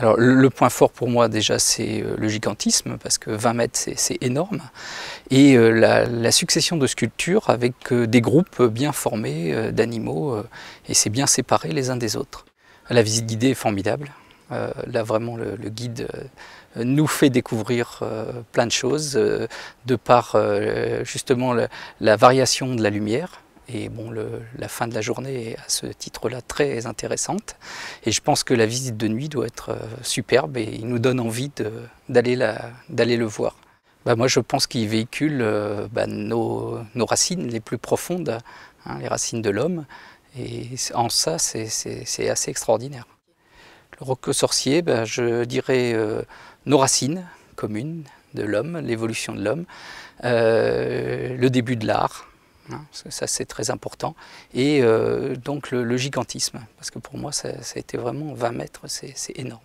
Alors le point fort pour moi déjà c'est euh, le gigantisme parce que 20 mètres c'est énorme et euh, la, succession de sculptures avec euh, des groupes bien formés d'animaux et c'est bien séparé les uns des autres. La visite guidée est formidable. là vraiment le, guide nous fait découvrir plein de choses de par justement la variation de la lumière. Et bon, la fin de la journée est à ce titre-là très intéressante. Et je pense que la visite de nuit doit être euh, superbe et il nous donne envie d'aller le voir. Bah, moi, je pense qu'il véhicule euh, bah, nos, racines les plus profondes, hein, les racines de l'homme. Et en ça, c'est assez extraordinaire. Le roc sorcier, bah, je dirais euh, nos racines communes de l'homme, l'évolution de l'homme, le début de l'art, ça, c'est très important. Et euh, donc, le, gigantisme, parce que pour moi, ça, ça a été vraiment 20 mètres, c'est énorme.